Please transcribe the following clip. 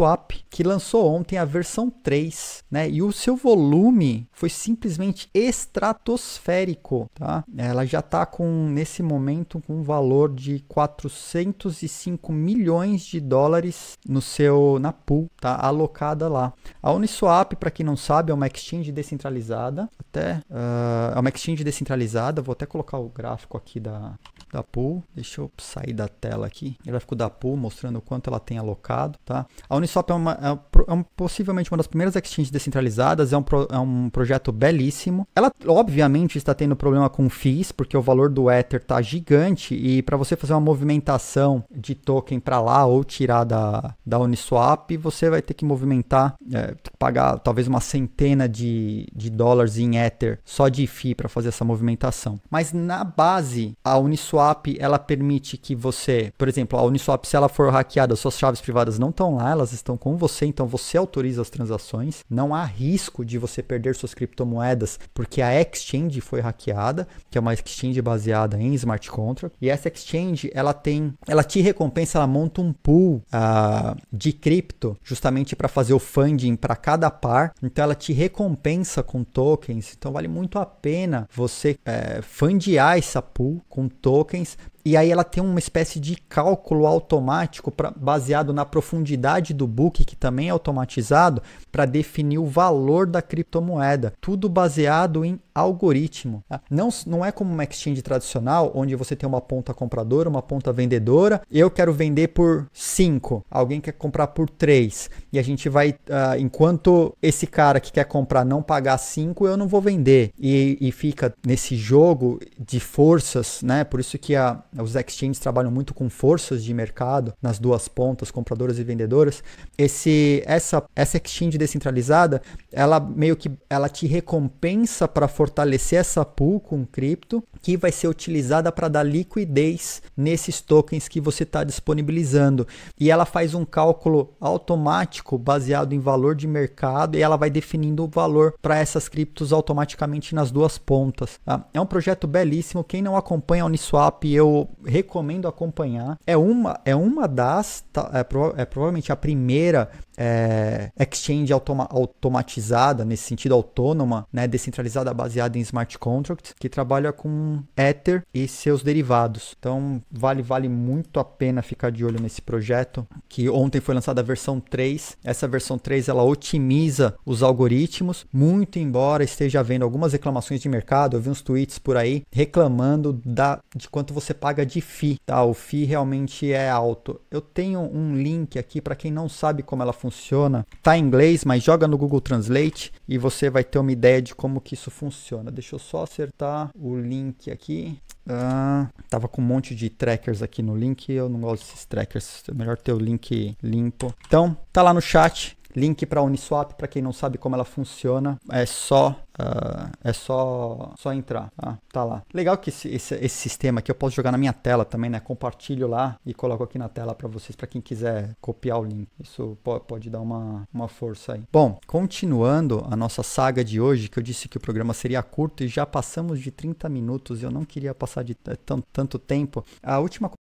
Swap, que lançou ontem a versão 3, né? E o seu volume foi simplesmente estratosférico, tá? Ela já está com nesse momento com um valor de 405 milhões de dólares no seu na pool, tá? Alocada lá. A Uniswap, para quem não sabe, é uma exchange descentralizada, até uh, é uma exchange descentralizada. Vou até colocar o gráfico aqui da da pool. Deixa eu sair da tela aqui. Gráfico da pool mostrando o quanto ela tem alocado, tá? A Uniswap é, uma, é, é, um, possivelmente uma das primeiras exchanges descentralizadas, é um, pro, é um projeto belíssimo. Ela, obviamente, está tendo problema com FIIs, porque o valor do Ether tá gigante e para você fazer uma movimentação de token para lá ou tirar da, da Uniswap, você vai ter que movimentar, é, pagar talvez uma centena de, de dólares em Ether só de FII para fazer essa movimentação. Mas na base, a Uniswap Uniswap, ela permite que você, por exemplo, a Uniswap, se ela for hackeada, suas chaves privadas não estão lá, elas estão com você, então você autoriza as transações. Não há risco de você perder suas criptomoedas porque a exchange foi hackeada, que é uma exchange baseada em smart contract. E essa exchange, ela tem, ela te recompensa, ela monta um pool uh, de cripto justamente para fazer o funding para cada par. Então ela te recompensa com tokens. Então vale muito a pena você é, fundear essa pool com tokens tokens e aí ela tem uma espécie de cálculo automático pra, baseado na profundidade do book, que também é automatizado, para definir o valor da criptomoeda. Tudo baseado em algoritmo. Tá? Não, não é como uma exchange tradicional, onde você tem uma ponta compradora, uma ponta vendedora. Eu quero vender por 5, alguém quer comprar por 3. E a gente vai, uh, enquanto esse cara que quer comprar não pagar 5, eu não vou vender. E, e fica nesse jogo de forças, né? Por isso que a, né? os exchanges trabalham muito com forças de mercado nas duas pontas, compradoras e vendedoras. Esse, essa, essa exchange descentralizada, ela meio que ela te recompensa para fortalecer essa pool com cripto, que vai ser utilizada para dar liquidez nesses tokens que você está disponibilizando. E ela faz um cálculo automático baseado em valor de mercado e ela vai definindo o valor para essas criptos automaticamente nas duas pontas. Tá? É um projeto belíssimo. Quem não acompanha a Uniswap, eu recomendo acompanhar. É uma, é uma das, tá, é, pro, é provavelmente a primeira é, exchange automa automatizada, nesse sentido autônoma, né, descentralizada baseada em smart contracts, que trabalha com Ether e seus derivados. Então, vale, vale muito a pena ficar de olho nesse projeto, que ontem foi lançada a versão 3. Essa versão 3, ela otimiza os algoritmos, muito embora esteja havendo algumas reclamações de mercado, eu vi uns tweets por aí reclamando da, de quanto você paga de FII, tá? O FII realmente é alto. Eu tenho um link aqui para quem não sabe como ela funciona, funciona. Tá em inglês, mas joga no Google Translate e você vai ter uma ideia de como que isso funciona. Deixa eu só acertar o link aqui. Ah, tava com um monte de trackers aqui no link. Eu não gosto desses trackers. É melhor ter o link limpo. Então, tá lá no chat. Link para Uniswap, para quem não sabe como ela funciona, é só uh, é só só entrar, tá? tá lá. Legal que esse, esse, esse, sistema aqui eu posso jogar na minha tela também, né? Compartilho lá e coloco aqui na tela para vocês, para quem quiser copiar o link. Isso pode, pode dar uma, uma força aí. Bom, continuando a nossa saga de hoje, que eu disse que o programa seria curto e já passamos de 30 minutos, eu não queria passar de tanto, tanto tempo. A última